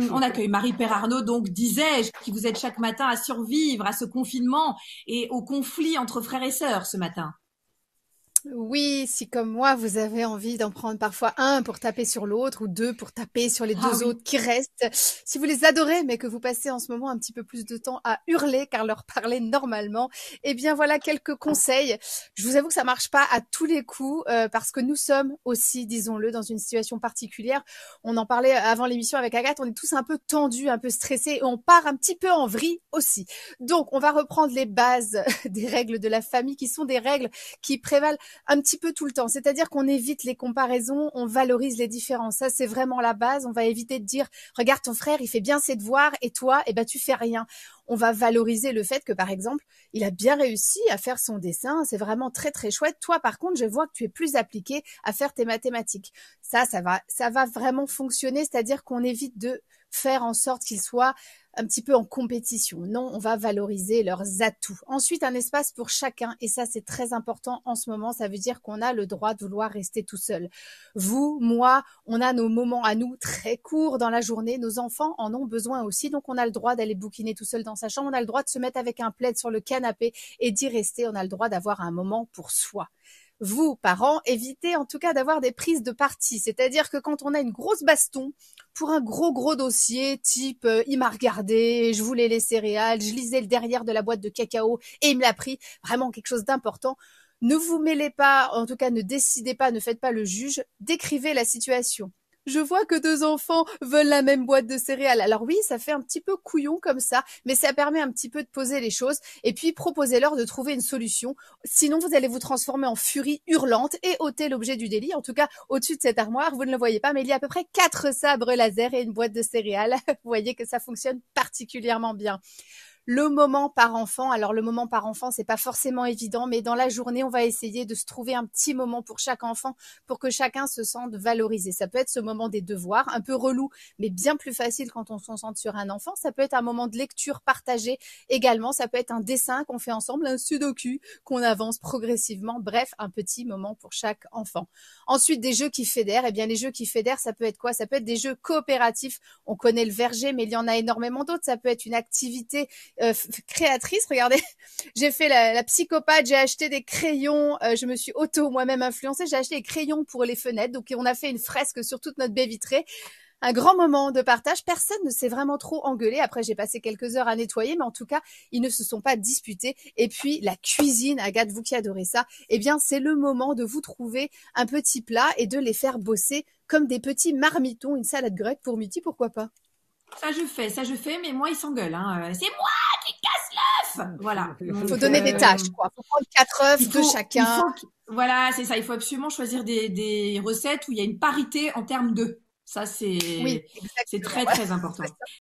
Mm, on accueille Marie-Père Arnaud, donc disais-je, qui vous aide chaque matin à survivre à ce confinement et au conflit entre frères et sœurs ce matin. Oui, si comme moi, vous avez envie d'en prendre parfois un pour taper sur l'autre ou deux pour taper sur les ah deux autres qui restent, si vous les adorez mais que vous passez en ce moment un petit peu plus de temps à hurler car leur parler normalement, eh bien voilà quelques ah. conseils. Je vous avoue que ça marche pas à tous les coups euh, parce que nous sommes aussi, disons-le, dans une situation particulière. On en parlait avant l'émission avec Agathe, on est tous un peu tendus, un peu stressés et on part un petit peu en vrille aussi. Donc on va reprendre les bases des règles de la famille qui sont des règles qui prévalent un petit peu tout le temps. C'est-à-dire qu'on évite les comparaisons, on valorise les différences. Ça, c'est vraiment la base. On va éviter de dire, regarde ton frère, il fait bien ses devoirs et toi, eh ben, tu fais rien. On va valoriser le fait que, par exemple, il a bien réussi à faire son dessin. C'est vraiment très, très chouette. Toi, par contre, je vois que tu es plus appliqué à faire tes mathématiques. Ça, ça va, ça va vraiment fonctionner. C'est-à-dire qu'on évite de faire en sorte qu'ils soient un petit peu en compétition. Non, on va valoriser leurs atouts. Ensuite, un espace pour chacun. Et ça, c'est très important en ce moment. Ça veut dire qu'on a le droit de vouloir rester tout seul. Vous, moi, on a nos moments à nous très courts dans la journée. Nos enfants en ont besoin aussi. Donc, on a le droit d'aller bouquiner tout seul dans sa chambre. On a le droit de se mettre avec un plaid sur le canapé et d'y rester. On a le droit d'avoir un moment pour soi vous, parents, évitez en tout cas d'avoir des prises de parti. C'est-à-dire que quand on a une grosse baston pour un gros gros dossier type euh, il m'a regardé, je voulais les céréales, je lisais le derrière de la boîte de cacao et il me l'a pris, vraiment quelque chose d'important. Ne vous mêlez pas, en tout cas ne décidez pas, ne faites pas le juge, décrivez la situation je vois que deux enfants veulent la même boîte de céréales. Alors oui, ça fait un petit peu couillon comme ça, mais ça permet un petit peu de poser les choses et puis proposez-leur de trouver une solution. Sinon, vous allez vous transformer en furie hurlante et ôter l'objet du délit. En tout cas, au-dessus de cette armoire, vous ne le voyez pas, mais il y a à peu près quatre sabres laser et une boîte de céréales. Vous voyez que ça fonctionne particulièrement bien le moment par enfant. Alors le moment par enfant, c'est pas forcément évident, mais dans la journée, on va essayer de se trouver un petit moment pour chaque enfant pour que chacun se sente valorisé. Ça peut être ce moment des devoirs, un peu relou, mais bien plus facile quand on se concentre sur un enfant. Ça peut être un moment de lecture partagée également. Ça peut être un dessin qu'on fait ensemble, un sudoku qu'on avance progressivement. Bref, un petit moment pour chaque enfant. Ensuite, des jeux qui fédèrent. Eh bien, les jeux qui fédèrent, ça peut être quoi Ça peut être des jeux coopératifs. On connaît le verger, mais il y en a énormément d'autres. Ça peut être une activité euh, créatrice. Regardez, j'ai fait la, psychopathe, j'ai acheté des crayons, euh, je me suis auto moi-même influencée, j'ai acheté des crayons pour les fenêtres. Donc on a fait une fresque sur toute notre baie vitrée. Un grand moment de partage. Personne ne s'est vraiment trop engueulé. Après, j'ai passé quelques heures à nettoyer, mais en tout cas, ils ne se sont pas disputés. Et puis, la cuisine, Agathe, vous qui adorez ça, eh bien, c'est le moment de vous trouver un petit plat et de les faire bosser comme des petits marmitons. Une salade grecque pour midi, pourquoi pas? Ça, je fais, ça, je fais, mais moi, ils s'engueulent. Hein. C'est moi voilà. Il faut donner des euh, tâches, quoi. Il faut prendre quatre œufs de chacun. voilà, c'est ça. Il faut absolument choisir des, recettes où il y a une parité en termes de. Ça, c'est très, très important.